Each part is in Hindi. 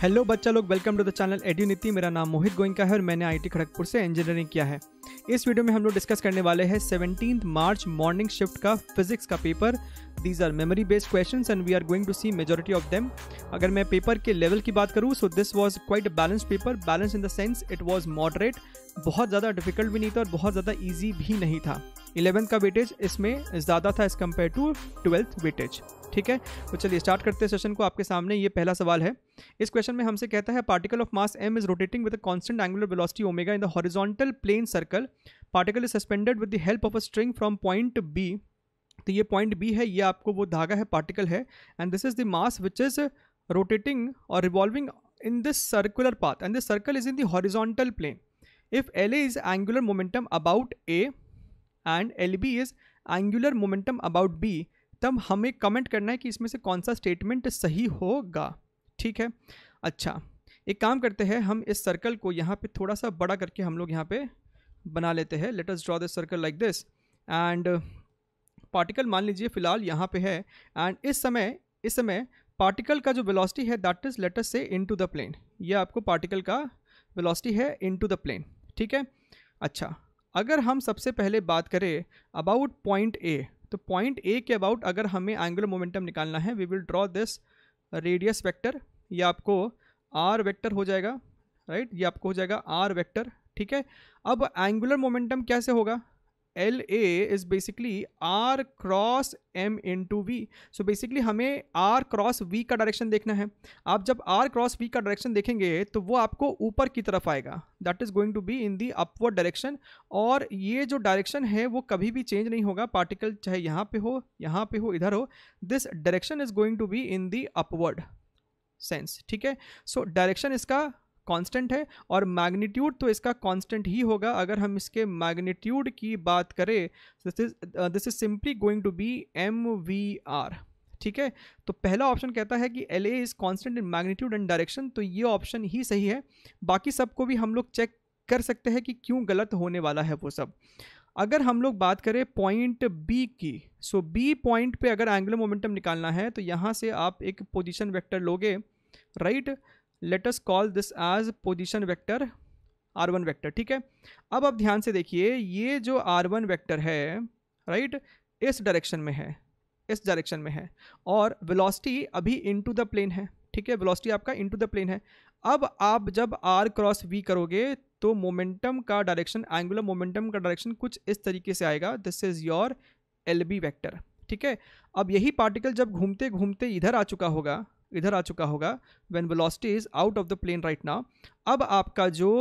हेलो बच्चा लोग वेलकम टू द चैनल नीति मेरा नाम मोहित गोइंका है और मैंने आईटी खड़गपुर से इंजीनियरिंग किया है इस वीडियो में हम लोग डिस्कस करने वाले हैं सेवनटीन मार्च मॉर्निंग शिफ्ट का फिजिक्स का paper these are memory based question and we are going to see majority of them अगर मैं पेपर के लेवल की बात करूँ so this was quite balance paper balance in the sense it was moderate बहुत ज़्यादा डिफिकल्ट भी नहीं था और बहुत ज़्यादा ईजी भी नहीं था इलेवंथ का वेटेज इसमें ज़्यादा था as compare to twelfth weightage ठीक है तो चलिए स्टार्ट करते हैं सेशन को आपके सामने ये पहला सवाल है इस क्वेश्चन में हमसे कहता है particle of mass M is rotating with a constant angular velocity omega in the horizontal plane circle particle is suspended with the help of a string from point B तो ये पॉइंट बी है ये आपको वो धागा है पार्टिकल है and this is the mass which is rotating और revolving in this circular path and this circle is in the horizontal plane if A is angular momentum about A and L B is angular momentum about B तब हमें कमेंट करना है कि इसमें से कौन सा स्टेटमेंट सही होगा ठीक है अच्छा एक काम करते हैं हम इस सर्कल को यहाँ पे थोड़ा सा बड़ा करके हम लोग यहाँ पे बना लेते हैं let's draw this circle like this and particle मान लीजिए फिलहाल यहाँ पे है एंड इस समय इस समय पार्टिकल का जो वेलोसिटी है that is let's say in to the plane ये आपको पार्टिकल का वेलोसिटी है इन टू द प्लेन ठीक है अच्छा अगर हम सबसे पहले बात करें अबाउट पॉइंट ए तो पॉइंट ए के अबाउट अगर हमें एंगुलर मोमेंटम निकालना है we will draw this radius vector ये आपको आर वेक्टर हो जाएगा राइट right? ये आपको हो जाएगा आर वेक्टर ठीक है अब एंगुलर मोमेंटम कैसे होगा L A is basically R cross M into V so सो बेसिकली हमें आर क्रॉस वी का डायरेक्शन देखना है आप जब आर क्रॉस वी का डायरेक्शन देखेंगे तो वो आपको ऊपर की तरफ आएगा that is going to be in the upward direction और ये जो डायरेक्शन है वो कभी भी चेंज नहीं होगा पार्टिकल चाहे यहाँ पे हो यहाँ पे हो इधर हो this direction is going to be in the upward sense ठीक है सो डायरेक्शन इसका कांस्टेंट है और मैग्नीट्यूड तो इसका कांस्टेंट ही होगा अगर हम इसके मैग्नीट्यूड की बात करें this is simply going to be M V R ठीक है तो पहला ऑप्शन कहता है कि L A is constant in magnitude and direction तो ये ऑप्शन ही सही है बाकी सबको भी हम लोग चेक कर सकते हैं कि क्यों गलत होने वाला है वो सब अगर हम लोग बात करें पॉइंट बी की सो बी पॉइंट पे अगर एंगुलर मोमेंटम निकालना है तो यहाँ से आप एक पोजीशन वेक्टर लोगे right right? Let's call this as position vector R one vector ठीक है अब आप ध्यान से देखिए ये जो आर वन वैक्टर है राइट right, इस डायरेक्शन में है इस डायरेक्शन में है और वेलोसिटी अभी इनटू द प्लेन है ठीक है वेलोसिटी आपका इनटू द प्लेन है अब आप जब आर क्रॉस वी करोगे तो मोमेंटम का डायरेक्शन एंगुलर मोमेंटम का डायरेक्शन कुछ इस तरीके से आएगा this is your L B vector ठीक है अब यही पार्टिकल जब घूमते घूमते इधर आ चुका होगा इधर आ चुका होगा when velocity is out of the plane right now अब आपका जो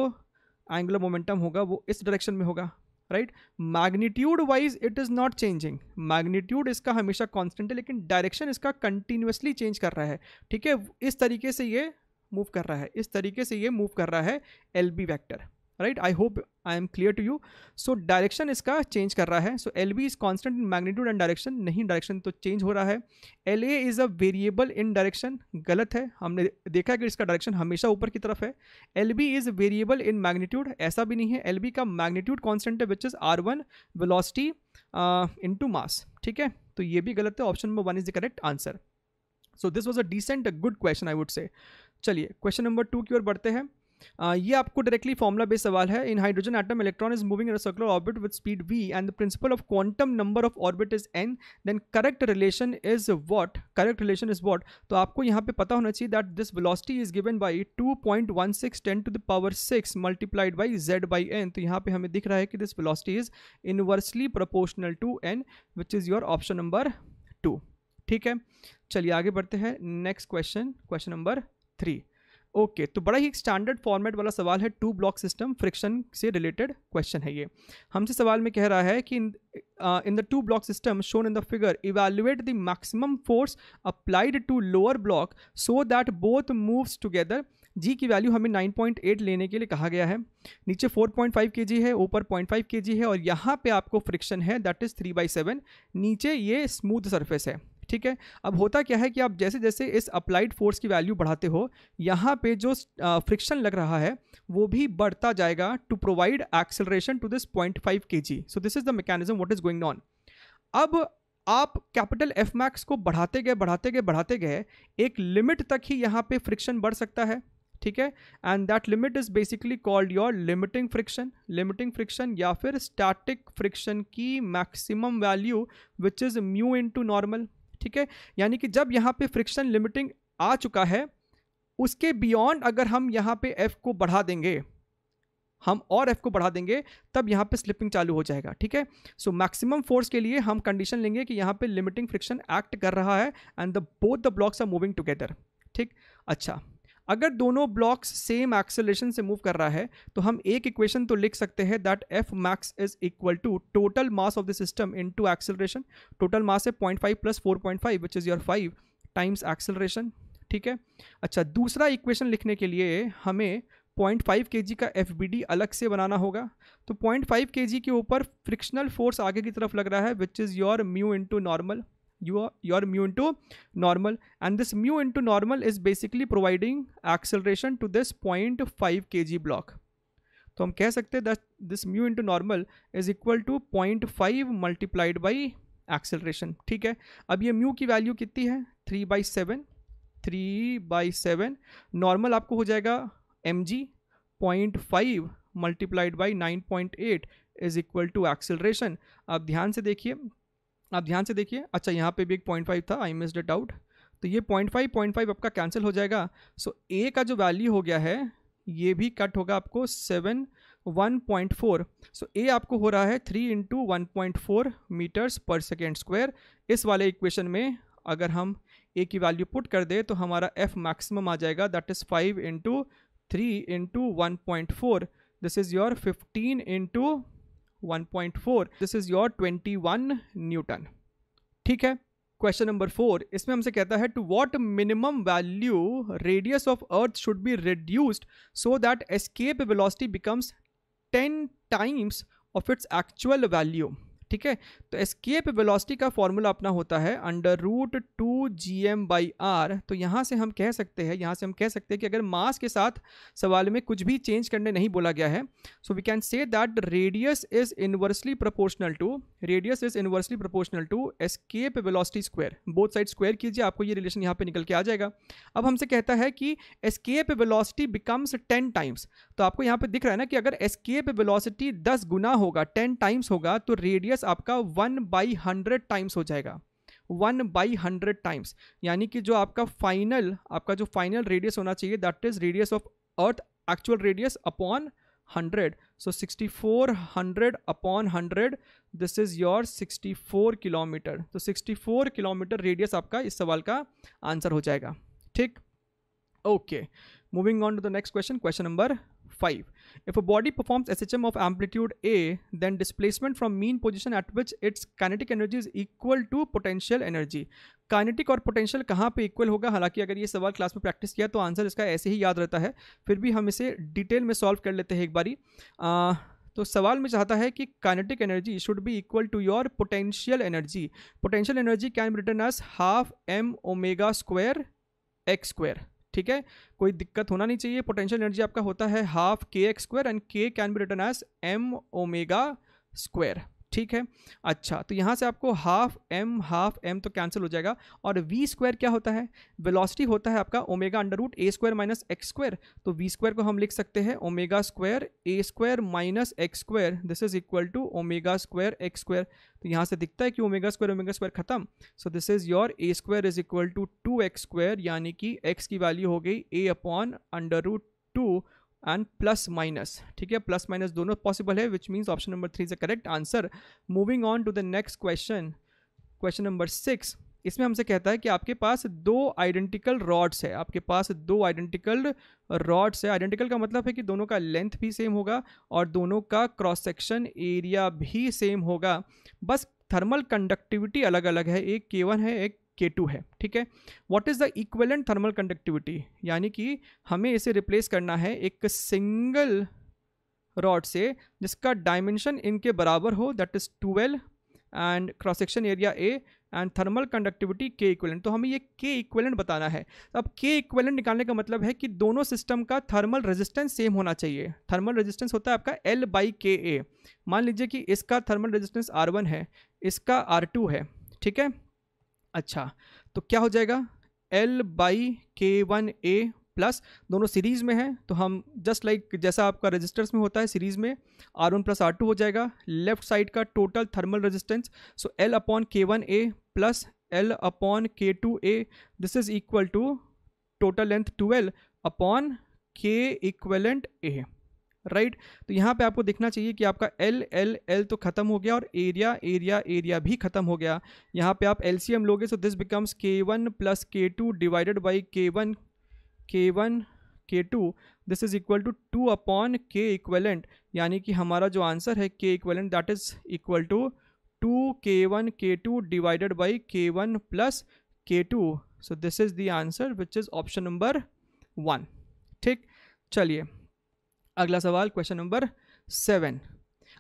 एंगुलर मोमेंटम होगा वो इस डायरेक्शन में होगा right magnitude wise it is not changing magnitude इसका हमेशा कॉन्स्टेंट है लेकिन डायरेक्शन इसका कंटिन्यूसली चेंज कर रहा है ठीक है इस तरीके से ये मूव कर रहा है इस तरीके से ये मूव कर रहा है L B vector right I hope I am clear to you so direction इसका चेंज कर रहा है so L B is constant in magnitude and direction नहीं डायरेक्शन तो चेंज हो रहा है L A is a variable in direction गलत है हमने देखा कि इसका डायरेक्शन हमेशा ऊपर की तरफ है L B is variable in magnitude ऐसा भी नहीं है एल बी का मैग्नीट्यूड कॉन्स्टेंट है which is R one velocity into टू मास ठीक है तो ये भी गलत है option number one is the correct answer so this was a decent a good question I would say चलिए क्वेश्चन नंबर टू की ओर बढ़ते हैं Uh, ये आपको डायरेक्टली फॉर्मुला बेस्ड सवाल है in hydrogen atom electron is moving in circular orbit with speed V and the principal of quantum number of orbit is N then correct relation is what correct relation is what तो आपको यहाँ पे पता होना चाहिए that this velocity is given by two point one six ten to the power six multiplied by Z by N तो यहाँ पे हमें दिख रहा है कि this velocity is inversely proportional to N which is your option number two ठीक है चलिए आगे बढ़ते हैं next question question number three okay okay, तो बड़ा ही एक स्टैंडर्ड फॉर्मेट वाला सवाल है टू ब्लॉक सिस्टम फ्रिक्शन से रिलेटेड क्वेश्चन है ये हमसे सवाल में कह रहा है कि in the two block system shown in the figure evaluate the maximum force applied to lower block so that both moves together G की वैल्यू हमें 9.8 लेने के लिए कहा गया है नीचे 4.5 के है ऊपर 0.5 के है और यहाँ पे आपको फ्रिक्शन है दैट इज़ 3 बाई सेवन नीचे ये स्मूथ सरफेस है ठीक है अब होता क्या है कि आप जैसे जैसे इस अप्लाइड फोर्स की वैल्यू बढ़ाते हो यहाँ पे जो फ्रिक्शन लग रहा है वो भी बढ़ता जाएगा to provide acceleration to this point five K G so this is the mechanism what is going on अब आप कैपिटल एफ मैक्स को बढ़ाते गए बढ़ाते गए बढ़ाते गए एक लिमिट तक ही यहाँ पे फ्रिक्शन बढ़ सकता है ठीक है and that limit is basically called your limiting friction limiting friction या फिर स्टैटिक फ्रिक्शन की maximum value which is mu into normal ठीक है यानी कि जब यहाँ पे फ्रिक्शन लिमिटिंग आ चुका है उसके बियॉन्ड अगर हम यहाँ पे एफ़ को बढ़ा देंगे हम और एफ़ को बढ़ा देंगे तब यहाँ पे स्लिपिंग चालू हो जाएगा ठीक है सो मैक्सिमम फोर्स के लिए हम कंडीशन लेंगे कि यहाँ पे लिमिटिंग फ्रिक्शन एक्ट कर रहा है and the both the blocks are moving together ठीक अच्छा अगर दोनों ब्लॉक्स सेम एक्सेलेशन से मूव कर रहा है तो हम एक इक्वेशन तो लिख सकते हैं that F max is equal to total mass of the system into acceleration total mass है point five plus four point five which is your five times acceleration ठीक है अच्छा दूसरा इक्वेशन लिखने के लिए हमें पॉइंट फाइव के जी का एफ बी डी अलग से बनाना होगा तो पॉइंट फाइव के जी के ऊपर फ्रिक्शनल फोर्स आगे की तरफ लग रहा है which is your mu into normal you are mu into mu into normal and this mu into normal is basically providing acceleration to this 0.5 kg block तो हम कह सकते हैं that this mu into normal is equal to point five multiplied by acceleration ठीक है अब ये म्यू की वैल्यू कितनी है three by seven three by seven normal आपको हो जाएगा M G point five multiplied by nine point eight is equal to acceleration आप ध्यान से देखिए आप ध्यान से देखिए अच्छा यहाँ पे भी एक पॉइंट फाइव था आई मिस डेट आउट तो ये पॉइंट फाइव पॉइंट फाइव आपका कैंसिल हो जाएगा सो ए का जो वैल्यू हो गया है ये भी कट होगा आपको seven one point four so A आपको हो रहा है three into one point four meters पर सेकेंड स्क्वायर इस वाले इक्वेशन में अगर हम ए की वैल्यू पुट कर दे तो हमारा एफ मैक्सिमम आ जाएगा that is five into three into one point four this is your fifteen into 1.4 this is your 21 newton ठीक है क्वेश्चन नंबर फोर इसमें हमसे कहता है to what minimum value radius of earth should be reduced so that escape velocity becomes ten times of its actual value ठीक है तो एस्केप वेलोसिटी का फॉर्मूला अपना होता है under root two G M by R तो यहाँ से हम कह सकते हैं यहाँ से हम कह सकते हैं कि अगर मास के साथ सवाल में कुछ भी चेंज करने नहीं बोला गया है so we can say that radius is inversely proportional to radius is inversely proportional to escape velocity square both side square कीजिए आपको ये रिलेशन यहाँ पे निकल के आ जाएगा अब हमसे कहता है कि escape velocity becomes ten times तो आपको यहाँ पे दिख रहा है ना कि अगर एस्केप वेलोसिटी दस गुना होगा टेन टाइम्स होगा तो रेडियस आपका वन बाई हंड्रेड टाइम्स हो जाएगा वन बाई हंड्रेड टाइम्स यानी कि जो आपका फाइनल आपका जो फाइनल रेडियस होना चाहिए that is radius of earth actual radius upon hundred so sixty four hundred upon hundred this is your sixty four kilometre so sixty four kilometre radius आपका इस सवाल का आंसर हो जाएगा ठीक okay moving on to the next question question number 5. If a body performs SHM of amplitude A, then displacement from mean position at which its kinetic energy is equal to potential energy. Kinetic और पोटेंशियल कहाँ पे इक्वल होगा हालांकि अगर ये सवाल क्लास में प्रैक्टिस किया तो आंसर इसका ऐसे ही याद रहता है फिर भी हम इसे डिटेल में सॉल्व कर लेते हैं एक बारी आ, तो सवाल में चाहता है कि kinetic energy should be equal to your potential energy potential energy can written as half M omega square X square ठीक है कोई दिक्कत होना नहीं चाहिए पोटेंशियल एनर्जी आपका होता है half K X square and K can be written as M omega square ठीक है अच्छा तो यहाँ से आपको हाफ एम हाफ एम तो कैंसिल हो जाएगा और वी स्क्वायर क्या होता है वेलोसिटी होता है आपका omega under root A square minus X square तो वी स्क्वायर को हम लिख सकते हैं omega square A square minus X square this is equal to omega square X square तो यहाँ से दिखता है कि ओमेगा स्क्वायर ओमेगा स्क्वायर खत्म so this is your A square is equal to two X square यानी कि एक्स की वैल्यू हो गई A upon under root two and plus minus ठीक है प्लस माइनस दोनों पॉसिबल है which means option number three is the correct answer moving on to the next question question number six इसमें हमसे कहता है कि आपके पास दो आइडेंटिकल रॉड्स है आपके पास दो आइडेंटिकल रॉड्स है आइडेंटिकल का मतलब है कि दोनों का लेंथ भी सेम होगा और दोनों का क्रॉस सेक्शन एरिया भी सेम होगा बस थर्मल कंडक्टिविटी अलग अलग है एक के वन है एक के टू है ठीक है what is the equivalent thermal conductivity यानी कि हमें इसे रिप्लेस करना है एक सिंगल रॉड से जिसका डायमेंशन इनके बराबर हो that is twelve and cross section area A and thermal conductivity के इक्वेलेंट तो हमें ये के इक्वेलेंट बताना है अब के इक्वेलेंट निकालने का मतलब है कि दोनों सिस्टम का थर्मल रेजिस्टेंस सेम होना चाहिए थर्मल रेजिस्टेंस होता है आपका एल बाई के ए मान लीजिए कि इसका थर्मल रेजिस्टेंस आर वन है इसका आर टू है ठीक है अच्छा तो क्या हो जाएगा L by K one A plus दोनों सीरीज़ में है तो हम जस्ट लाइक like, जैसा आपका रजिस्टर्स में होता है सीरीज़ में R one plus R two हो जाएगा लेफ्ट साइड का total thermal resistance so L upon K one A plus L upon K two A this is equal to total length two L upon K equivalent A right तो यहाँ पे आपको देखना चाहिए कि आपका एल एल एल तो खत्म हो गया और एरिया एरिया एरिया भी खत्म हो गया यहाँ पे आप एल लोगे so this becomes K one plus K two divided by K one K one K two this is equal to two upon K equivalent यानी कि हमारा जो आंसर है K equivalent that is equal to two K one K two divided by K one plus K two so this is the answer which is option number one ठीक चलिए अगला सवाल question number seven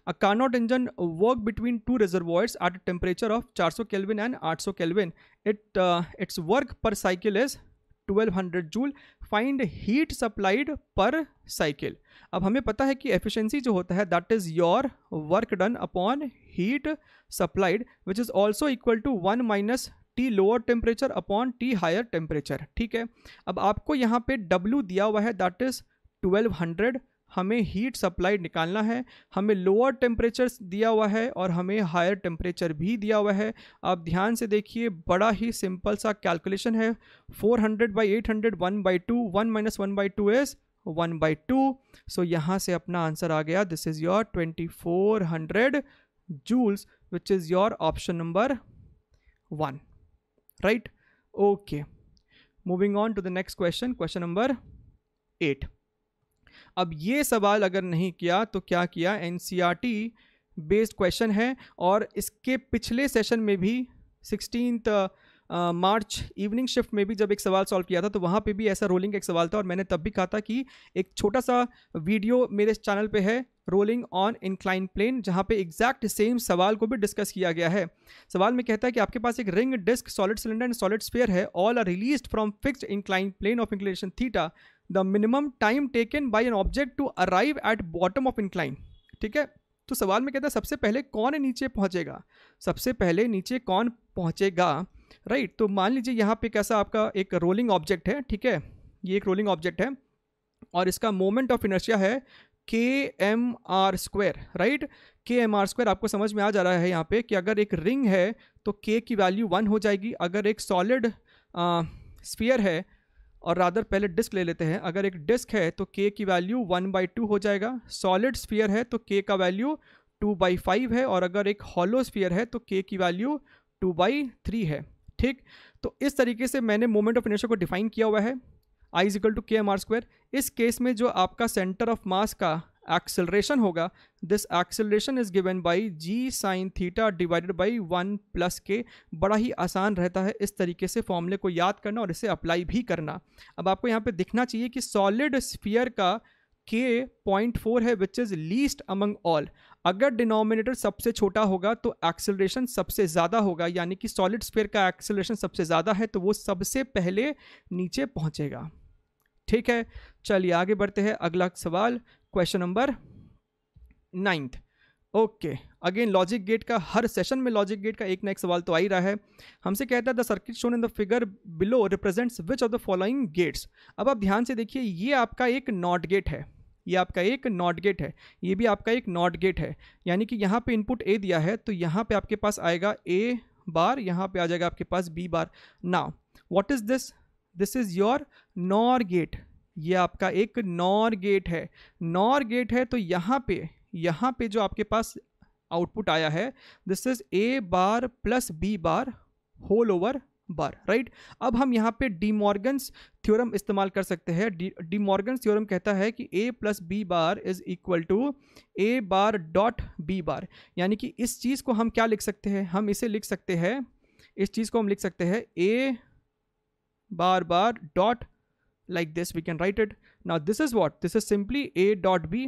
a Carnot engine work between two reservoirs temperature of चार सौ कैलविन एंड आठ 800 kelvin it its work per cycle is is 1200 joule find heat supplied per cycle अब हमें पता है कि एफिशिएंसी जो होता है that is your work done upon heat supplied which is also equal to one minus T lower temperature upon T higher temperature ठीक है अब आपको यहाँ पे W दिया हुआ है दैट इज़ 1200 हमें हीट सप्लाई निकालना है हमें लोअर टेम्परेचर दिया हुआ है और हमें हायर टेम्परेचर भी दिया हुआ है आप ध्यान से देखिए बड़ा ही सिंपल सा कैलकुलेशन है 400 hundred by eight hundred one by two one minus one by two is one by two so यहाँ से अपना आंसर आ गया this is your twenty four hundred joules which is your option number one right okay moving on to the next question question number eight अब ये सवाल अगर नहीं किया तो क्या किया एन बेस्ड क्वेश्चन है और इसके पिछले सेशन में भी सिक्सटीन मार्च इवनिंग शिफ्ट में भी जब एक सवाल सॉल्व किया था तो वहाँ पे भी ऐसा रोलिंग एक सवाल था और मैंने तब भी कहा था कि एक छोटा सा वीडियो मेरे चैनल पे है रोलिंग ऑन इंक्लाइन प्लेन जहाँ पे एग्जैक्ट सेम सवाल को भी डिस्कस किया गया है सवाल में कहता है कि आपके पास एक ring disc solid cylinder and solid sphere है all are release from fixed incline plane of inclination theta the minimum time taken by an object to arrive at bottom of incline ठीक है तो सवाल में कहता है सबसे पहले कौन नीचे पहुँचेगा सबसे पहले नीचे कौन पहुँचेगा राइट right, तो मान लीजिए यहाँ पे कैसा आपका एक रोलिंग ऑब्जेक्ट है ठीक है ये एक रोलिंग ऑब्जेक्ट है और इसका मोमेंट ऑफ इनर्शिया है K M R square right K M R square आपको समझ में आ जा रहा है यहाँ पे कि अगर एक रिंग है तो के की वैल्यू वन हो जाएगी अगर एक सॉलिड स्फीयर है और रादर पहले डिस्क ले लेते हैं अगर एक डिस्क है तो के की वैल्यू वन बाई टू हो जाएगा सॉलिड स्फीयर है तो के का वैल्यू टू बाई फाइव है और अगर एक हॉलो स्फीयर है तो के की वैल्यू टू बाई थ्री है ठीक तो इस तरीके से मैंने मोमेंट ऑफ इनर्शिया को डिफाइन किया हुआ है I equal to K M R square इस केस में जो आपका सेंटर ऑफ मास का एक्सेलरेशन होगा this acceleration is given by G sine theta divided by one plus K बड़ा ही आसान रहता है इस तरीके से फॉर्मूले को याद करना और इसे अप्लाई भी करना अब आपको यहाँ पे दिखना चाहिए कि सॉलिड स्फियर का के पॉइंट फोर है which is least among all अगर डिनोमिनेटर सबसे छोटा होगा तो एक्सेलरेशन सबसे ज़्यादा होगा यानी कि सॉलिड स्पेयर का एक्सेलरेशन सबसे ज़्यादा है तो वो सबसे पहले नीचे पहुँचेगा ठीक है चलिए आगे बढ़ते हैं अगला सवाल question number ninth okay again logic gate का हर सेशन में लॉजिक गेट का एक ना एक सवाल तो आ ही रहा है हमसे कहता है the circuit shown in the figure below represents which of the following gates अब आप ध्यान से देखिए ये आपका एक नॉट गेट है ये आपका एक नॉट गेट है ये भी आपका एक नॉट गेट है यानी कि यहाँ पे इनपुट ए दिया है तो यहाँ पे आपके पास आएगा ए बार यहाँ पे आ जाएगा आपके पास B bar now what is this this is your NOR gate ये आपका एक नॉर गेट है नॉर गेट है तो यहाँ पे यहाँ पे जो आपके पास आउटपुट आया है this is A bar plus B bar whole over bar right अब हम यहाँ पे मॉर्गन्स थ्योरम इस्तेमाल कर सकते हैं डी मॉर्गन्स थ्योरम कहता है कि A plus B bar is equal to A bar dot B bar यानी कि इस चीज़ को हम क्या लिख सकते हैं हम इसे लिख सकते हैं इस चीज़ को हम लिख सकते हैं A bar bar dot like this we can write it now this is what this is simply a dot b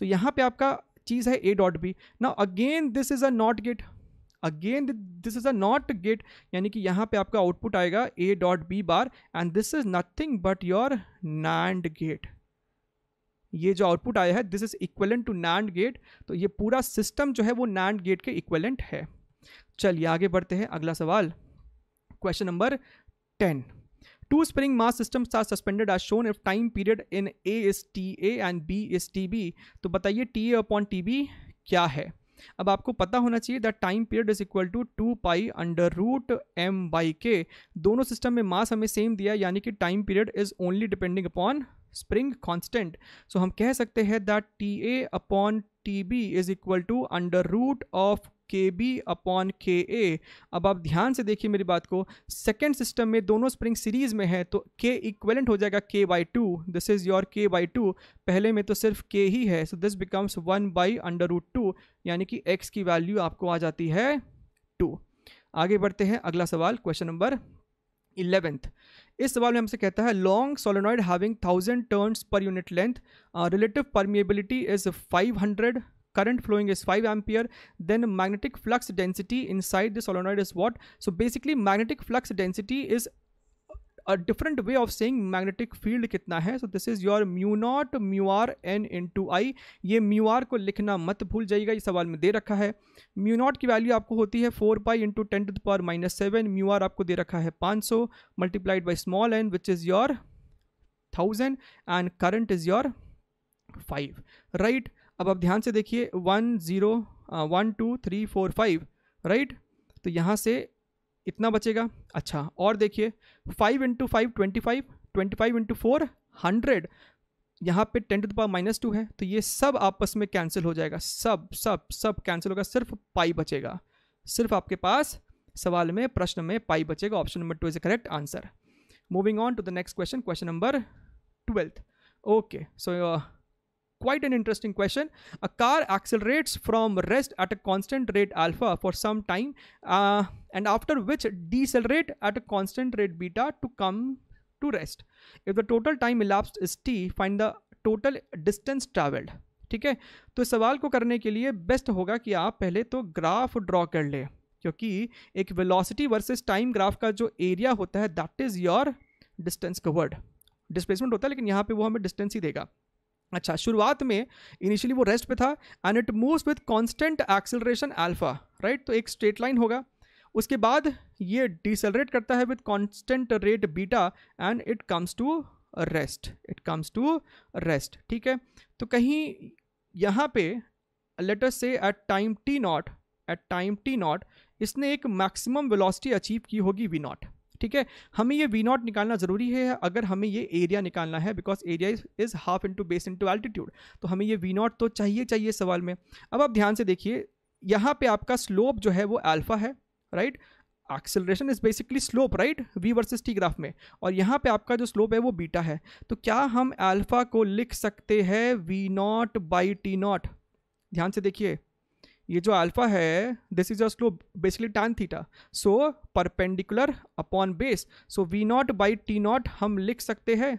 so yahan pe aapka cheez hai a dot b now again this is a not gate again this is a not gate yani ki yahan pe aapka output aayega a dot b bar and this is nothing but your nand gate ये जो आउटपुट आया है this is equivalent to NAND gate तो ये पूरा सिस्टम जो है वो नैंड गेट के इक्वलेंट है चलिए आगे बढ़ते हैं अगला सवाल question number ten two mass system are suspended are shown if time period in A in T A and B is T B तो बताइए T A upon T B क्या है अब आपको पता होना चाहिए that time period is equal to two pi under root M by K दोनों सिस्टम में मास हमें सेम दिया यानी कि time period is only depending upon spring constant so हम कह सकते हैं that T A upon T B is equal to under root of K B upon K A अब आप ध्यान से देखिए मेरी बात को सेकेंड सिस्टम में दोनों स्प्रिंग सीरीज में है तो के इक्वेलेंट हो जाएगा K by two this is your K by two पहले में तो सिर्फ के ही है so this becomes one by under root two यानी कि एक्स की वैल्यू आपको आ जाती है टू आगे बढ़ते हैं अगला सवाल क्वेश्चन नंबर इलेवेंथ इस सवाल में हमसे कहता है long solenoid having thousand turns per unit length relative permeability is hundred current flowing is 5 ampere then magnetic flux density inside the solenoid is what so basically magnetic flux density is a different way of saying magnetic field kitna hai so this is your mu not mu r n into i ye mu r ko likhna mat bhul jayega ye sawal mein de rakha hai mu not ki value aapko hoti hai 4 pi into 10 to the power minus 7 mu r aapko de rakha hai 500 multiplied by small n which is your 1000 and current is your 5 right अब आप ध्यान से देखिए one zero one two three four five right तो यहाँ से इतना बचेगा अच्छा और देखिए five into five twenty five twenty five into four hundred यहाँ पे ten to the power minus two है तो ये सब आपस में कैंसिल हो जाएगा सब सब सब कैंसिल होगा सिर्फ पाई बचेगा सिर्फ आपके पास सवाल में प्रश्न में पाई बचेगा option number two is a correct answer moving on to the next question question number twelfth okay so quite an interesting question. A car accelerates from rest at a constant rate alpha for some time uh, and after which decelerate at a constant rate beta to come to rest. If the total time elapsed is t, find the total distance traveled. ठीक है तो इस सवाल को करने के लिए बेस्ट होगा कि आप पहले तो ग्राफ ड्रॉ कर ले क्योंकि एक वेलोसिटी वर्सेस टाइम ग्राफ का जो एरिया होता है that is your distance covered displacement होता है लेकिन यहां पे वो हमें डिस्टेंस ही देगा अच्छा शुरुआत में इनिशियली वो रेस्ट पे था and it moves with constant acceleration alpha right तो एक स्ट्रेट लाइन होगा उसके बाद ये डिसलरेट करता है with constant rate beta and it comes to rest it comes to rest ठीक है तो कहीं यहाँ पे लेटर से at time T not at time T not इसने एक मैक्सिमम वेलोसिटी अचीव की होगी वी नॉट ठीक है हमें ये वी नॉट निकालना ज़रूरी है अगर हमें ये एरिया निकालना है because area is half into base into altitude तो हमें ये वी नॉट तो चाहिए चाहिए सवाल में अब आप ध्यान से देखिए यहाँ पे आपका स्लोप जो है वो अल्फ़ा है right acceleration is basically slope right V versus T graph में और यहाँ पे आपका जो स्लोप है वो बीटा है तो क्या हम अल्फ़ा को लिख सकते हैं V not by T not ध्यान से देखिए ये जो अल्फा है this is a slope basically tan theta so perpendicular upon base so V not by T not हम लिख सकते हैं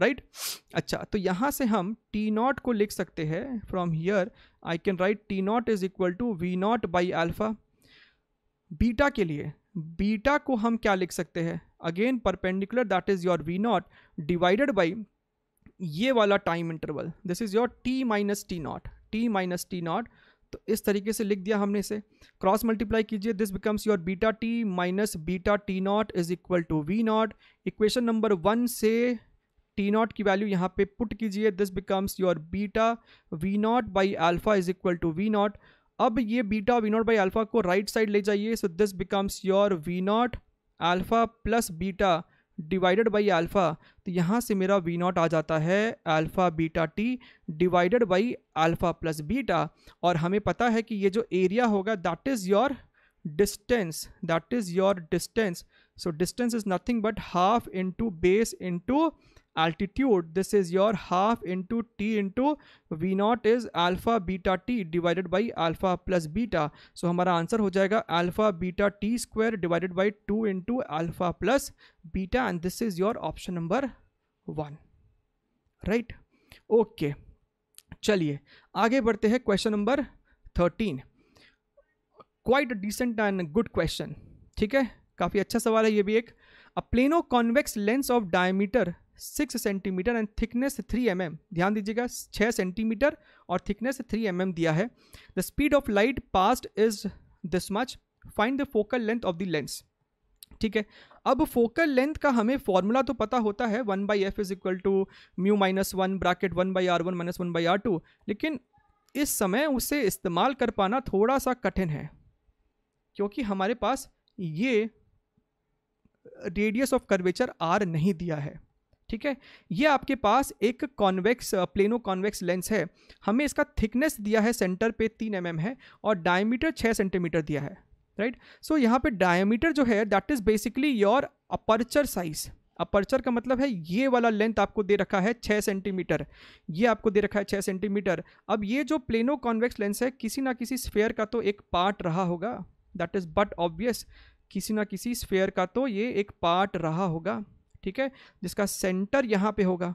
राइट right? अच्छा तो यहाँ से हम टी नॉट को लिख सकते हैं from here I can write T not is equal to V not by alpha beta के लिए बीटा को हम क्या लिख सकते हैं again perpendicular that is your V not divided by ये वाला time interval this is your T minus T not T minus T not तो इस तरीके से लिख दिया हमने इसे क्रॉस मल्टीप्लाई कीजिए this becomes your beta T minus beta T not is equal to V not equation number one से टी नॉट की वैल्यू यहाँ पे पुट कीजिए this becomes your beta V not by alpha is equal to V not अब ये beta V not by alpha को राइट right साइड ले जाइए so this becomes your V not alpha plus beta divided by alpha तो यहाँ से मेरा वी नॉट आ जाता है alpha beta T divided by alpha plus beta और हमें पता है कि ये जो एरिया होगा that is your distance that is your distance so distance is nothing but half into base into altitude this is your half into t into v naught is alpha beta t divided by alpha plus beta so hamara answer ho jayega alpha beta t square divided by 2 into alpha plus beta and this is your option number 1 right okay chaliye aage badhte hain question number 13 quite a decent and a good question theek hai काफ़ी अच्छा सवाल है ये भी एक uh plano convex lens of diameter six centimetre and thickness three M M ध्यान दीजिएगा छः सेंटीमीटर और थिकनेस थ्री एम एम दिया है the speed of light past is this much find the focal length of the lens ठीक है अब फोकल लेंथ का हमें फॉर्मूला तो पता होता है one by F is equal to mu minus one bracket one by R one minus one by R two लेकिन इस समय उसे इस्तेमाल कर पाना थोड़ा सा कठिन है क्योंकि हमारे पास ये रेडियस ऑफ कर्वेचर आर नहीं दिया है ठीक है ये आपके पास एक कॉन्वेक्स प्लेनो कॉन्वेक्स लेंस है हमें इसका थिकनेस दिया है सेंटर पे तीन एम mm है और डायमीटर छः सेंटीमीटर दिया है राइट सो यहाँ पे डायमीटर जो है that is basically your aperture size aperture का मतलब है ये वाला लेंथ आपको दे रखा है छः सेंटीमीटर ये आपको दे रखा है छः सेंटीमीटर अब ये जो प्लेनो कॉन्वेक्स लेंस है किसी ना किसी स्फेयर का तो एक पार्ट रहा होगा दैट इज़ बट ऑब्वियस किसी ना किसी स्फेयर का तो ये एक पार्ट रहा होगा ठीक है जिसका सेंटर यहाँ पे होगा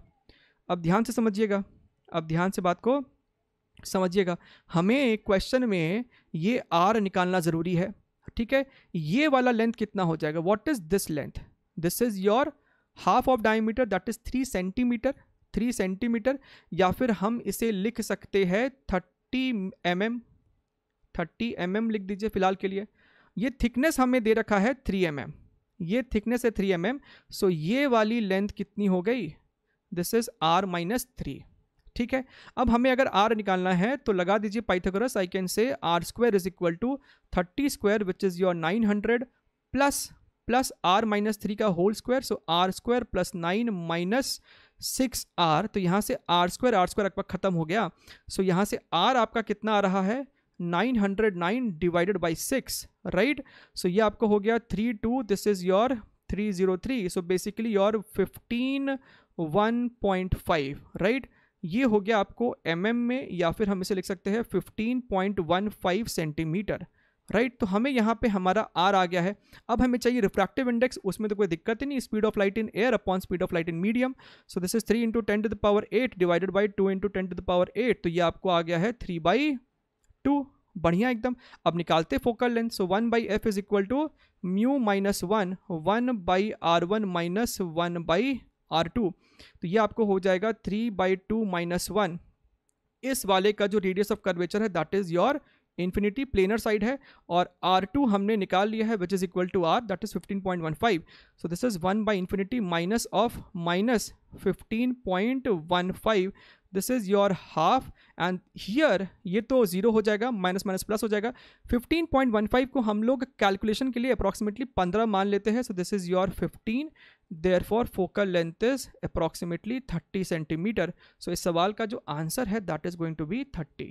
अब ध्यान से समझिएगा अब ध्यान से बात को समझिएगा हमें क्वेश्चन में ये आर निकालना ज़रूरी है ठीक है ये वाला लेंथ कितना हो जाएगा what is this length this is your half of diameter that is three centimetre three centimetre या फिर हम इसे लिख सकते हैं thirty M M thirty M M लिख दीजिए फिलहाल के लिए ये थिकनेस हमें दे रखा है थ्री एम एम ये थिकनेस है थ्री एम एम सो ये वाली लेंथ कितनी हो गई this is R minus three ठीक है अब हमें अगर आर निकालना है तो लगा दीजिए Pythagoras I can say R square is equal to thirty square which is your nine hundred plus plus R minus three का whole square so R square plus nine minus six R तो यहाँ से आर स्क्वायर आर स्क्वायर आपका ख़त्म हो गया सो so यहाँ से आर आपका कितना आ रहा है 909 divided by six right so ये आपका हो गया three two this is your three zero three so basically your fifteen one point five right ये हो गया आपको एम mm में या फिर हम इसे लिख सकते हैं fifteen point one five centimetre right right, तो हमें यहाँ पे हमारा आर आ गया है अब हमें चाहिए रिफ्रैक्टिव इंडेक्स उसमें तो कोई दिक्कत ही नहीं speed of light in air upon speed of light in medium so this is three into ten to the power eight divided by two into ten to the power eight तो ये आपको आ गया है थ्री बाई टू बढ़िया एकदम अब निकालते focal length so one by F is equal to mu minus one one by R one minus one by R two तो ये आपको हो जाएगा three by two minus one इस वाले का जो रेडियस ऑफ कर्वेचर है that is your infinity planar side है और आर टू हमने निकाल लिया है which is equal to R that is fifteen point one five so this is one by infinity minus of minus fifteen point one five this is your half and here ये तो ज़ीरो हो जाएगा माइनस माइनस प्लस हो जाएगा 15.15 को हम लोग कैलकुलेशन के लिए अप्रॉक्सीमेटली 15 मान लेते हैं so this is your 15 therefore focal length is approximately 30 centimetre so इस सवाल का जो आंसर है that is going to be 30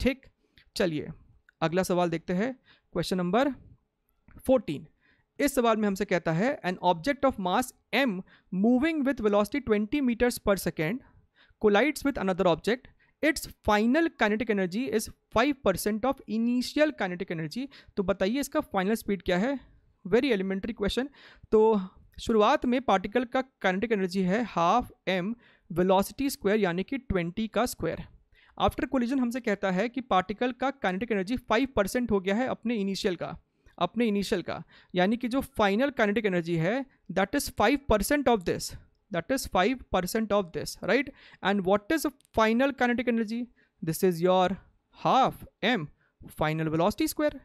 ठीक चलिए अगला सवाल देखते हैं क्वेश्चन नंबर 14 इस सवाल में हमसे कहता है an object of mass M moving with velocity 20 metres पर second collides with another object its final kinetic energy is five percent of initial kinetic energy तो बताइए इसका फाइनल स्पीड क्या है वेरी एलिमेंट्री क्वेश्चन तो शुरुआत में पार्टिकल का काइनेटिक एनर्जी है हाफ एम वेलोसिटी स्क्वायर यानी कि ट्वेंटी का स्क्वायर आफ्टर कोलिजन हमसे कहता है कि पार्टिकल का काइनेटिक एनर्जी फाइव परसेंट हो गया है अपने इनिशियल का अपने इनिशियल का यानी कि जो फाइनल काइनेटिक एनर्जी है that is five percent of this that is 5% of this right and what is final kinetic energy this is your half m final velocity square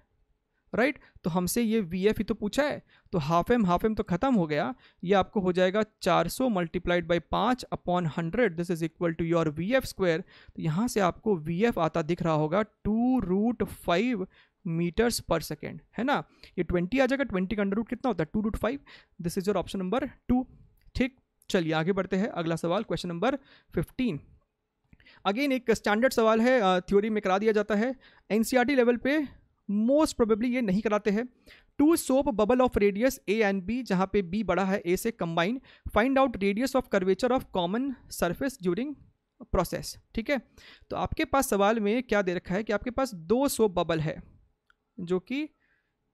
right तो हमसे ये वी एफ ही तो पूछा है तो हाफ एम हाफ एम तो खत्म हो गया ये आपको हो जाएगा 400 सौ मल्टीप्लाइड बाई पाँच upon hundred this is equal to your V F square तो यहाँ से आपको वी एफ आता दिख रहा होगा टू रूट फाइव मीटर्स पर सेकेंड है ना ये ट्वेंटी आ जाएगा ट्वेंटी का अंडर रूट कितना होता है two root five this is your option number two ठीक चलिए आगे बढ़ते हैं अगला सवाल क्वेश्चन नंबर फिफ्टीन अगेन एक स्टैंडर्ड सवाल है थ्योरी में करा दिया जाता है एन लेवल e पे मोस्ट प्रोबेबली ये नहीं कराते हैं two soap bubble of radius A and B जहाँ पे बी बड़ा है ए से combine find out radius of curvature of common surface during process ठीक है तो आपके पास सवाल में क्या दे रखा है कि आपके पास दो सोप बबल है जो कि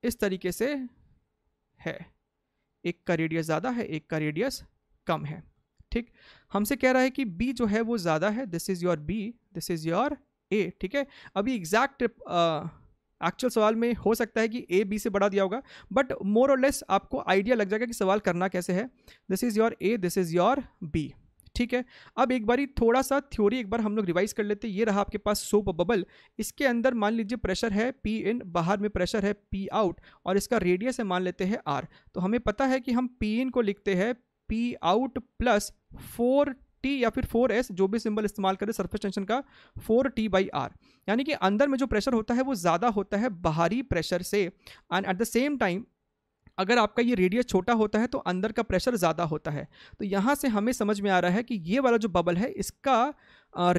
इस तरीके से है एक का रेडियस ज़्यादा है एक का रेडियस कम है ठीक हमसे कह रहा है कि बी जो है वो ज़्यादा है this is your B this is your A ठीक है अभी एग्जैक्ट एक्चुअल सवाल में हो सकता है कि ए बी से बढ़ा दिया होगा बट मोर और लेस आपको आइडिया लग जाएगा कि सवाल करना कैसे है this is your A this is your B ठीक है अब एक बारी थोड़ा सा थ्योरी एक बार हम लोग रिवाइज कर लेते हैं ये रहा आपके पास सोप बबल इसके अंदर मान लीजिए प्रेशर है पी इन बाहर में प्रेशर है पी आउट और इसका रेडियस है मान लेते हैं आर तो हमें पता है कि हम पी इन को लिखते हैं P out plus four T या फिर फोर एस जो भी सिंबल इस्तेमाल करें सरफेस टेंशन का फोर टी बाई आर यानी कि अंदर में जो प्रेशर होता है वो ज़्यादा होता है बाहरी प्रेशर से and at the same time अगर आपका ये रेडियस छोटा होता है तो अंदर का प्रेशर ज़्यादा होता है तो यहाँ से हमें समझ में आ रहा है कि ये वाला जो बबल है इसका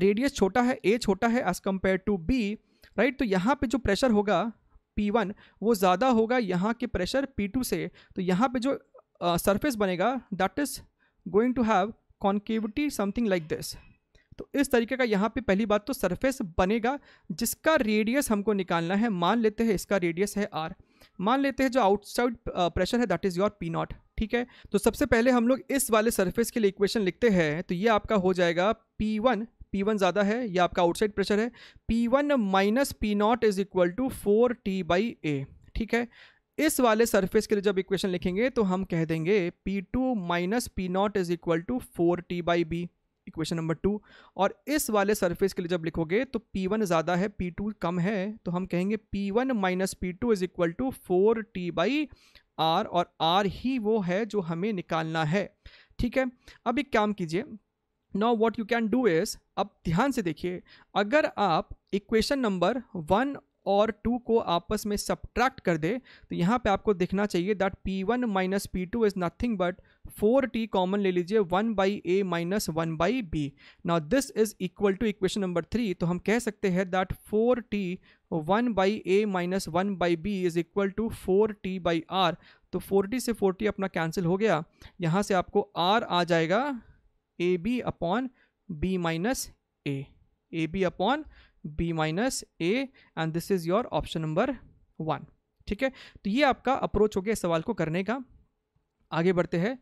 रेडियस छोटा है ए छोटा है as compare to B right तो यहाँ पे जो प्रेशर होगा P1 वो ज़्यादा होगा यहाँ के प्रेशर P2 से तो यहाँ पे जो सरफेस uh, बनेगा that is going to have concavity something like this तो इस तरीके का यहाँ पे पहली बात तो सरफेस बनेगा जिसका रेडियस हमको निकालना है मान लेते हैं इसका रेडियस है आर मान लेते हैं जो आउटसाइड प्रेशर uh, है that is your P naught ठीक है तो सबसे पहले हम लोग इस वाले सरफेस के लिए इक्वेशन लिखते हैं तो ये आपका हो जाएगा पी वन पी वन ज़्यादा है या आपका आउटसाइड प्रेशर है P one minus P naught is equal to four T by A ठीक है इस वाले सरफेस के लिए जब इक्वेशन लिखेंगे तो हम कह देंगे P two minus P naught is equal to four T by B equation number two और इस वाले सरफेस के लिए जब लिखोगे तो पी वन ज़्यादा है पी टू कम है तो हम कहेंगे P one minus P two is equal to four T by R और आर ही वो है जो हमें निकालना है ठीक है अब एक काम कीजिए now what you can do is अब ध्यान से देखिए अगर आप इक्वेशन नंबर वन और टू को आपस में सब्ट्रैक्ट कर दे तो यहाँ पे आपको दिखना चाहिए that P one minus P two is nothing but four T common ले लीजिए one by A minus one by B now this is equal to equation number three तो हम कह सकते हैं that four T one by A minus one by B is equal to four T by R तो फोर टी से फोर टी अपना कैंसिल हो गया यहाँ से आपको आर आ जाएगा A B upon B minus A A B upon b minus A and this is your option number one ठीक है तो ये आपका अप्रोच हो गया इस सवाल को करने का आगे बढ़ते हैं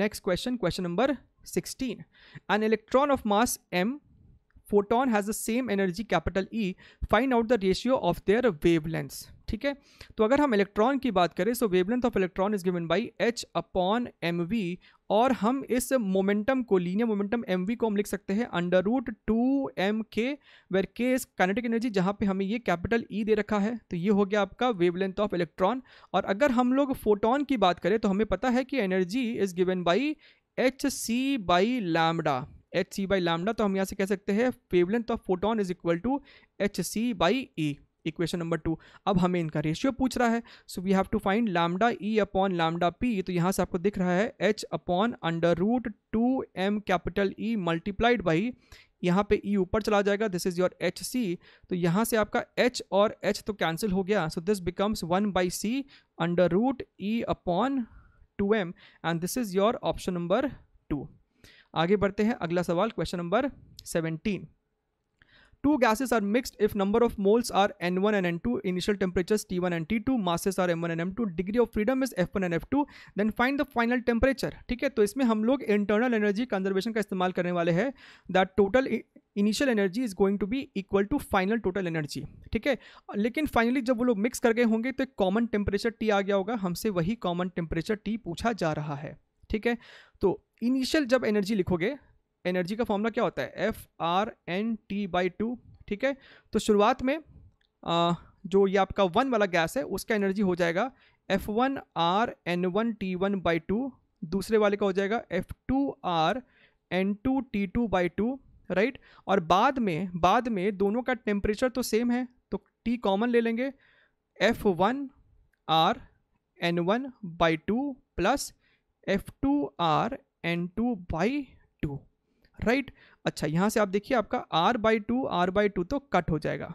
next question question number sixteen an electron of mass M photon has the same energy capital E find out the ratio of their wavelengths ठीक है तो अगर हम इलेक्ट्रॉन की बात करें so wavelength of electron is given by H upon M V और हम इस मोमेंटम को लीनियर मोमेंटम एम को हम लिख सकते हैं under root two M K where K is kinetic energy जहाँ पे हमें ये कैपिटल ई e दे रखा है तो ये हो गया आपका वेवलेंथ ऑफ इलेक्ट्रॉन और अगर हम लोग फोटोन की बात करें तो हमें पता है कि energy is given by H C by lambda H C by lambda तो हम यहाँ से कह सकते हैं wavelength of photon is equal to H C by E equation number two अब हमें इनका रेशियो पूछ रहा है so we have to find lambda E upon lambda P तो यहाँ से आपको दिख रहा है H upon under root two M capital E multiplied by यहाँ पे ई e ऊपर चला जाएगा this is your H C तो यहाँ से आपका एच और एच तो कैंसिल हो गया so this becomes one by C under root E upon two M and this is your option number two आगे बढ़ते हैं अगला सवाल question number seventeen two are mixed if number of are N one mixed N two initial moles T one and T two temperatures are M one and M two degree of freedom is F one and F two then find the final temperature ठीक है तो इसमें हम लोग इंटरनल एनर्जी कंजर्वेशन का इस्तेमाल करने वाले हैं that total initial energy is going to be equal to final total energy ठीक है लेकिन फाइनली जब वो लोग मिक्स कर गए होंगे तो एक कॉमन टेम्परेचर टी आ गया होगा हमसे वही कॉमन टेम्परेचर टी पूछा जा रहा है ठीक है तो इनिशियल जब एनर्जी लिखोगे एनर्जी का फॉर्मूला क्या होता है F R N T by two ठीक है तो शुरुआत में आ, जो ये आपका वन वाला गैस है उसका एनर्जी हो जाएगा F one R N one T one by two दूसरे वाले का हो जाएगा F two R N two T two by two right और बाद में बाद में दोनों का टेम्परेचर तो सेम है तो टी कॉमन ले लेंगे F one R N one by two plus F two R N two by two right अच्छा यहाँ से आप देखिए आपका R by two R by two तो कट हो जाएगा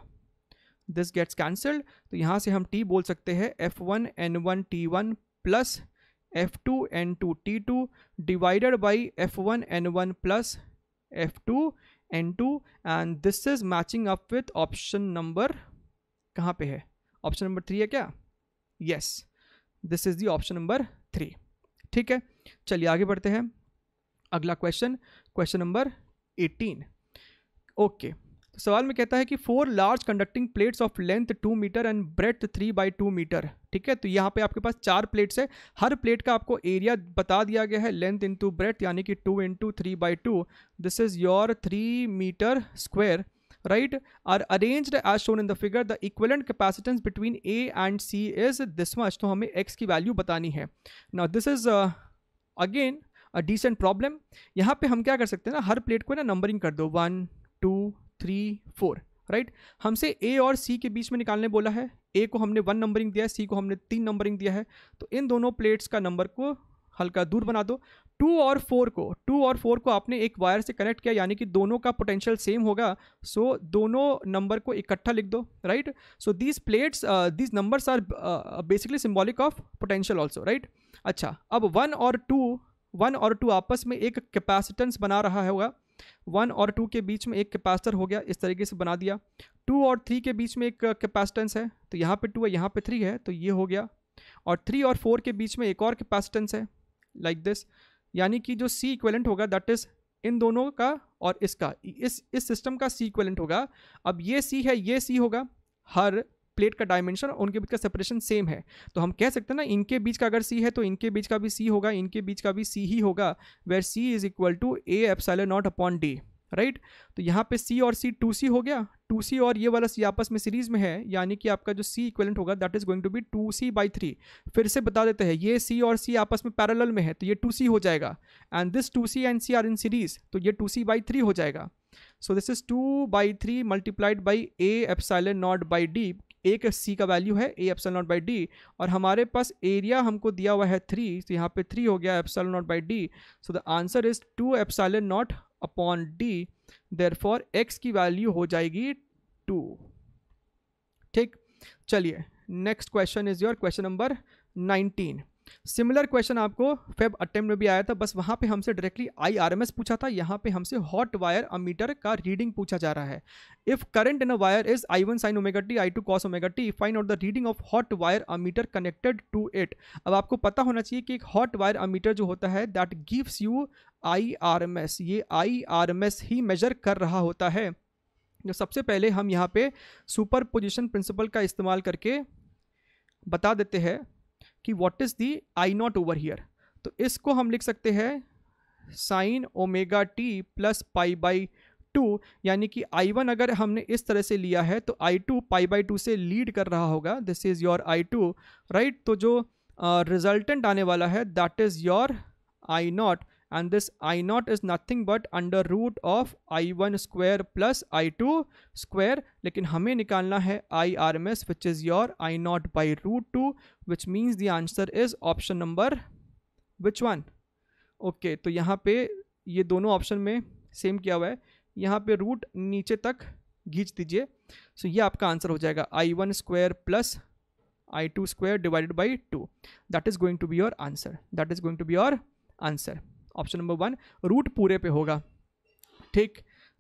दिस गेट्स कैंसल्ड तो यहाँ से हम टी बोल सकते हैं F one N one T one plus F two N two T two divided by F one N one plus F two N two and this is matching up with option number कहाँ पे है ऑप्शन नंबर थ्री है क्या yes this is the option number three ठीक है चलिए आगे बढ़ते हैं अगला question question number eighteen okay सवाल में कहता है कि four large conducting plates of length two metre and breadth three by two metre ठीक है तो यहाँ पे आपके पास चार प्लेट्स है हर प्लेट का आपको एरिया बता दिया गया है लेंथ इंटू ब्रेथ यानी कि two into three by two this is your three metre square right are arranged as shown in the figure the equivalent capacitance between A and C is this much तो हमें एक्स की वैल्यू बतानी है ना this is again a decent problem यहाँ पे हम क्या कर सकते हैं ना हर प्लेट को ना नंबरिंग कर दो one two three four right हमसे ए और सी के बीच में निकालने बोला है ए को हमने वन नंबरिंग दिया है सी को हमने तीन नंबरिंग दिया है तो इन दोनों प्लेट्स का नंबर को हल्का दूर बना दो टू और फोर को टू और फोर को आपने एक वायर से कनेक्ट किया यानी कि दोनों का पोटेंशियल सेम होगा सो so, दोनों नंबर को इकट्ठा लिख दो right so these plates these numbers are basically symbolic of potential also right अच्छा अब वन और टू वन और टू आपस में एक कैपेसिटेंस बना रहा होगा वन और टू के बीच में एक कैपेसिटर हो गया इस तरीके से बना दिया टू और थ्री के बीच में एक कैपेसिटेंस है तो यहाँ पे टू है यहाँ पे थ्री है तो ये हो गया और थ्री और फोर के बीच में एक और कैपेसिटेंस है लाइक दिस यानी कि जो सी इक्वेलेंट होगा दैट इज़ इन दोनों का और इसका इस इस सिस्टम का सी इक्वेलेंट होगा अब ये सी है ये सी होगा हर प्लेट का डायमेंशन और उनके बीच का सेपरेशन सेम है तो हम कह सकते हैं ना इनके बीच का अगर सी है तो इनके बीच का भी सी होगा इनके बीच का भी सी ही होगा where C is equal to A epsilon not upon D right तो यहाँ पे सी और सी टू सी हो गया टू सी और ये वाला सी आपस में सीरीज में है यानी कि आपका जो सी इक्वलेंट होगा that is going to be two C by three फिर से बता देते हैं ये सी और सी आपस में पैरेलल में है तो ये टू सी हो जाएगा and this two C and C are in series तो ये टू सी बाई थ्री हो जाएगा so this is two by three multiplied by A epsilon not by D A का सी का वैल्यू है A epsilon not by D और हमारे पास एरिया हमको दिया हुआ है थ्री तो यहाँ पे थ्री हो गया epsilon not by D so the answer is two epsilon not upon D therefore X की वैल्यू हो जाएगी टू ठीक चलिए next question is your question number nineteen similar question आपको फेब अटेम्प्ट में भी आया था बस वहाँ पे हमसे डायरेक्टली आईआरएमएस पूछा था यहाँ पे हमसे हॉट वायर अमीटर का रीडिंग पूछा जा रहा है if current in a wire is I one sine omega T I two cos omega T find out the reading of hot wire ammeter connected to it अब आपको पता होना चाहिए कि एक हॉट वायर अमीटर जो होता है that gives you I R M S ये आई आर एम एस ही मेजर कर रहा होता है जो तो सबसे पहले हम यहाँ पे सुपर पोजिशन प्रिंसिपल का इस्तेमाल करके बता देते हैं कि what is the I not over here तो इसको हम लिख सकते हैं sine omega T plus pi by two यानी कि आई वन अगर हमने इस तरह से लिया है तो I two pi by two से लीड कर रहा होगा this is your I two right तो जो रिजल्टेंट uh, आने वाला है that is your I not and this i naught is nothing but under root of I one square plus I two square लेकिन हमें निकालना है I R M S which is your I not by root two which means the answer is option number which one okay तो यहाँ पे ये दोनों ऑप्शन में सेम किया हुआ है यहाँ पे रूट नीचे तक खींच दीजिए सो so ये आपका आंसर हो जाएगा I one square plus I two square divided by two that is going to be your answer that is going to be your answer option number one root पूरे पे होगा ठीक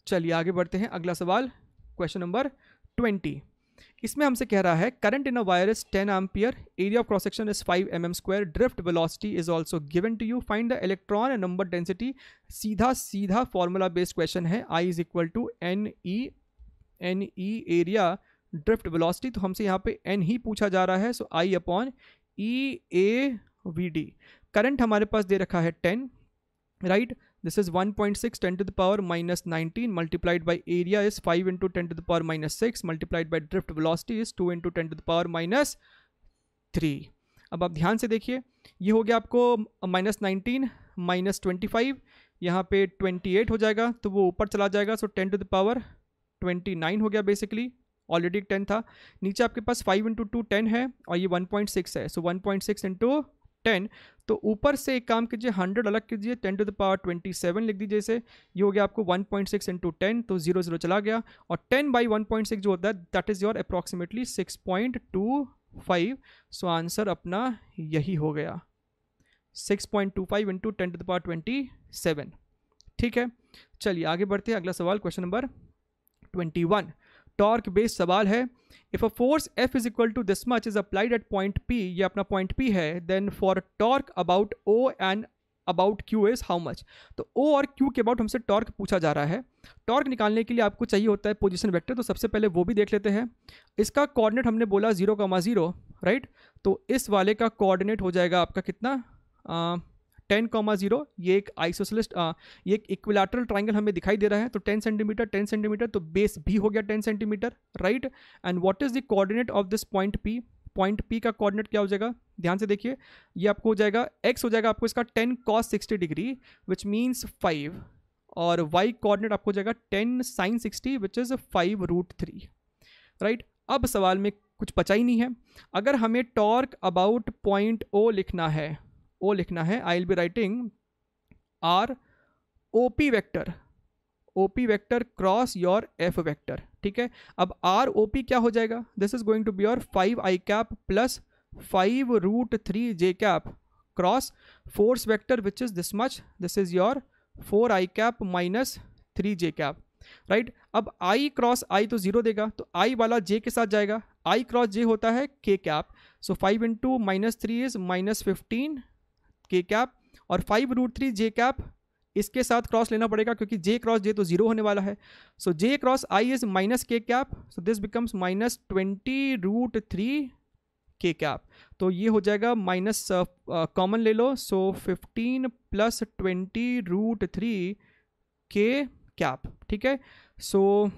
चलिए आगे बढ़ते हैं अगला सवाल क्वेश्चन नंबर ट्वेंटी इसमें हमसे कह रहा है current in a wire is ten ampere area of cross section is five M M square drift velocity is also given to you find the electron and number density सीधा सीधा फॉर्मूला बेस्ड क्वेश्चन है I is equal to N E N E area drift velocity तो हमसे यहाँ पे एन ही पूछा जा रहा है so I upon E A V D current हमारे पास दे रखा है ten right this is 1.6 10 to the power minus 19 multiplied by area is 5 into 10 to the power minus 6 multiplied by drift velocity is 2 into 10 to the power minus 3 अब आप ध्यान से देखिए ये हो गया आपको minus nineteen minus twenty five यहाँ पे ट्वेंटी एट हो जाएगा तो वो ऊपर चला जाएगा so ten to the power twenty nine हो गया बेसिकली ऑलरेडी टेन था नीचे आपके पास फाइव इंटू टू टेन है और ये वन पॉइंट सिक्स है so one point six into ten तो ऊपर से एक काम कीजिए हंड्रेड अलग कीजिए ten to the power twenty seven लिख दीजिए इसे ये हो गया आपको one point six into ten तो जीरो जीरो चला गया और ten by one point six जो होता है that is your approximately six point two five so answer अपना यही हो गया six point two five into ten to the power twenty seven ठीक है चलिए आगे बढ़ते हैं अगला सवाल question number twenty one torque based सवाल है if a force F is equal to this much is applied at point P ये अपना पॉइंट पी है then for torque about O and about Q is how much तो ओ और क्यू के अबाउट हमसे टॉर्क पूछा जा रहा है टॉर्क निकालने के लिए आपको चाहिए होता है पोजिशन वैक्टर तो सबसे पहले वो भी देख लेते हैं इसका कॉर्डिनेट हमने बोला जीरो मा ज़ीरो राइट तो इस वाले का कोऑर्डिनेट हो जाएगा आपका कितना टेन कॉमा जीरो ये एक आइसोसलिस्ट ये एक इक्विलेटरल ट्राइंगल हमें दिखाई दे रहा है तो टेन सेंटीमीटर टेन सेंटीमीटर तो बेस भी हो गया ten centimetre right and what is the coordinate of this point P point P का कोऑर्डिनेट क्या हो जाएगा ध्यान से देखिए ये आपको हो जाएगा एक्स हो जाएगा आपको इसका ten cos sixty degree which means five और वाई कोऑर्डिनेट आपको हो जाएगा ten sine sixty which is five root three right अब सवाल में कुछ बचा ही नहीं है अगर हमें टॉर्क अबाउट पॉइंट ओ लिखना है ओ लिखना है I will be writing R O P vector O P vector cross your F vector ठीक है अब आर ओ पी क्या हो जाएगा this is going to be your five I cap plus five root three J cap cross force vector which is this much this is your four I cap minus three J cap right अब आई क्रॉस आई तो जीरो देगा तो आई वाला जे के साथ जाएगा आई क्रॉस जे होता है K cap so five into minus three is minus fifteen K cap और five root three J cap इसके साथ क्रॉस लेना पड़ेगा क्योंकि जे क्रॉस जे तो जीरो होने वाला है so J cross I is minus K cap so this becomes minus twenty root three K cap तो ये हो जाएगा माइनस कॉमन uh, uh, ले लो so fifteen plus twenty root three K cap ठीक है सो so,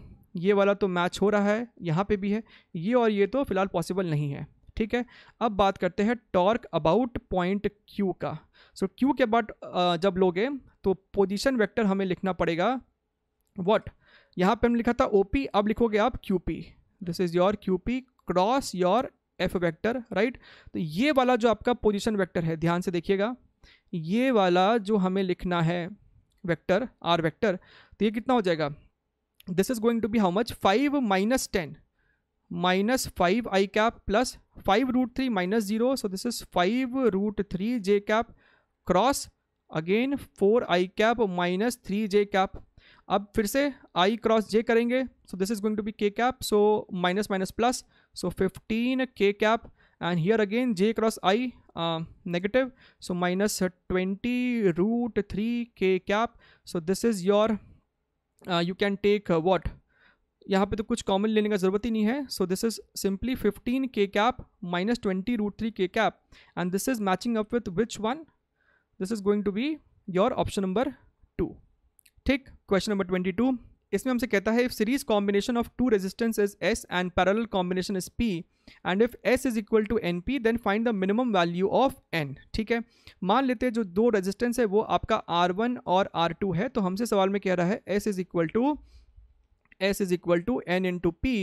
ये वाला तो मैच हो रहा है यहाँ पे भी है ये और ये तो फ़िलहाल पॉसिबल नहीं है ठीक है अब बात करते हैं टॉर्क अबाउट पॉइंट क्यू का सो so, क्यू के बाद जब लोगे तो पोजीशन वेक्टर हमें लिखना पड़ेगा वॉट यहाँ पे हम लिखा था ओ अब लिखोगे आप Q P this is your Q cross your F vector right तो ये वाला जो आपका पोजीशन वेक्टर है ध्यान से देखिएगा ये वाला जो हमें लिखना है वेक्टर आर वेक्टर तो ये कितना हो जाएगा this is going to be how much five minus ten minus five I cap plus five root three minus zero so this is five root three J cap cross again four I cap minus three J cap अब फिर से i क्रॉस j करेंगे so this is going to be k cap so minus minus plus so fifteen k cap and here again j cross i negative so minus twenty root three K cap so this is your you can take what यहाँ पे तो कुछ कॉमन लेने का ज़रूरत ही नहीं है so this is simply fifteen K cap minus twenty root three K cap and this is matching up with which one this is going to be your option number two ठीक क्वेश्चन नंबर ट्वेंटी टू इसमें हमसे कहता है if series combination of two resistance is S and parallel combination is P and if S is equal to N P then find the minimum value of N ठीक है मान लेते हैं जो दो रेजिस्टेंस है वो आपका आर वन और आर टू है तो हमसे सवाल में कह रहा है S is equal to S is equal to N into P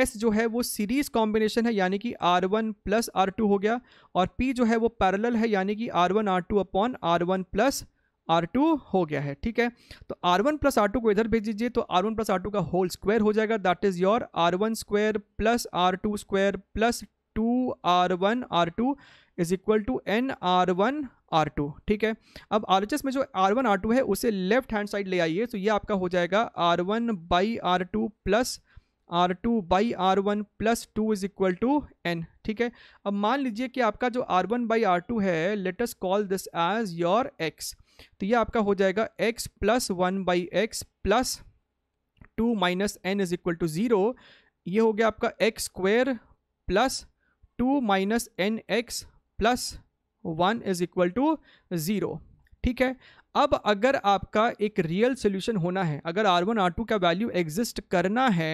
S जो है वो सीरीज कॉम्बिनेशन है यानी कि R one plus R two हो गया और पी जो है वो पैरल है यानी कि R one R two upon R one plus R two हो गया है ठीक है तो R one plus R two को इधर भेज दीजिए तो R one plus R two का होल स्क्वायर हो जाएगा that is your R one square plus R two square plus two R one R two is equal to N R one R two ठीक है अब आर एच एस में जो आर वन आर टू है उसे लेफ्ट हैंड साइड ले आइए तो ये आपका हो जाएगा R one by R two plus R two by R one plus two is equal to N ठीक है अब मान लीजिए कि आपका जो R one by R two है let's call this as your X तो ये आपका हो जाएगा X plus one by X plus two minus N is equal to zero ये हो गया आपका X square plus two minus N x plus one is equal to zero ठीक है अब अगर आपका एक रियल सोल्यूशन होना है अगर आर वन आर टू का वैल्यू एग्जिस्ट करना है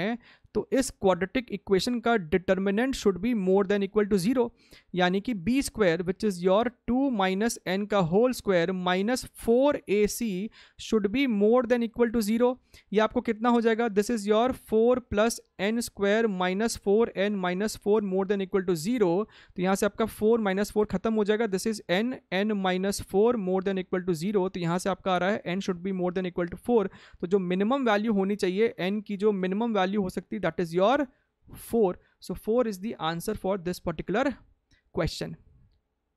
तो इस क्वाड्रेटिक इक्वेशन का determinant should be more than equal to zero यानी कि B square which is your two minus N का whole square minus four A C should be more than equal to zero ये आपको कितना हो जाएगा this is your four plus N square minus four N minus four more than equal to zero तो यहाँ से आपका फोर माइनस फोर खत्म हो जाएगा this is N N minus four more than equal to zero तो यहाँ से आपका आ रहा है N should be more than equal to four तो जो मिनिमम वैल्यू होनी चाहिए एन की जो मिनिमम वैल्यू हो सकती है that is your 4 so 4 is the answer for this particular question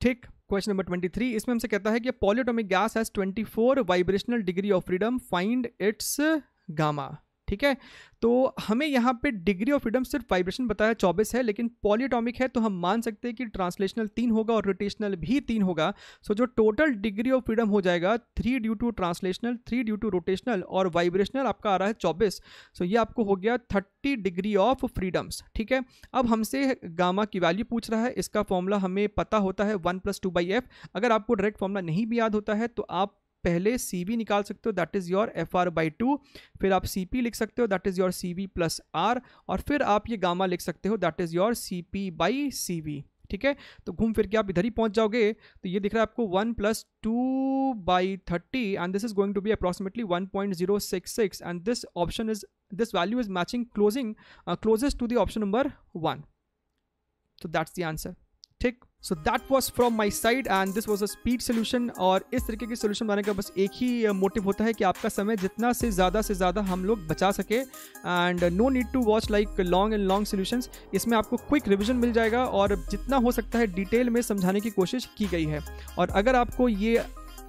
ठीक क्वेश्चन नंबर थ्री इसमें हमसे कहता है कि polyatomic gas has four vibrational degree of freedom find its gamma ठीक है तो हमें यहाँ पे डिग्री ऑफ फ्रीडम सिर्फ वाइब्रेशन बताया चौबीस है लेकिन पॉलीटॉमिक है तो हम मान सकते हैं कि ट्रांसलेशनल तीन होगा और रोटेशनल भी तीन होगा सो जो टोटल डिग्री ऑफ फ्रीडम हो जाएगा three due to translational three due to rotational और वाइब्रेशनल आपका आ रहा है चौबीस सो ये आपको हो गया थर्टी डिग्री ऑफ फ्रीडम्स ठीक है अब हमसे गामा की वैल्यू पूछ रहा है इसका फॉर्मूला हमें पता होता है one plus two by F अगर आपको डायरेक्ट फॉर्मूला नहीं भी याद होता है तो आप पहले सी बी निकाल सकते हो that is your F R by two फिर आप सी पी लिख सकते हो that is your C B plus R और फिर आप ये गामा लिख सकते हो that is your C P by C B ठीक है तो घूम फिर के आप इधर ही पहुंच जाओगे तो ये दिख रहा है आपको one plus two by thirty and this is going to be approximately one point zero six six and this option is this value is matching closing closest to the option number one तो दैट्स द आंसर ठीक so that was from my side and this was a speed solution और इस तरीके की सोल्यूशन बनाने का बस एक ही मोटिव uh, होता है कि आपका समय जितना से ज़्यादा से ज़्यादा हम लोग बचा सके and no need to watch like long and long solutions इसमें आपको क्विक रिविजन मिल जाएगा और जितना हो सकता है डिटेल में समझाने की कोशिश की गई है और अगर आपको ये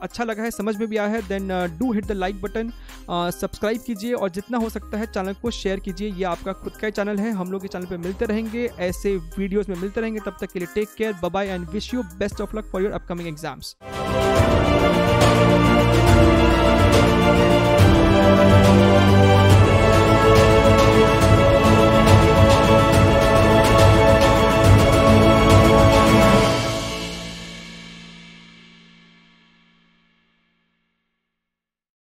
अच्छा लगा है समझ में भी आया है then do hit the like button subscribe कीजिए और जितना हो सकता है चैनल को शेयर कीजिए ये आपका खुद का ही चैनल है हम लोग के चैनल पर मिलते रहेंगे ऐसे वीडियोज़ में मिलते रहेंगे तब तक के लिए take care bye and wish you best of luck for your upcoming exams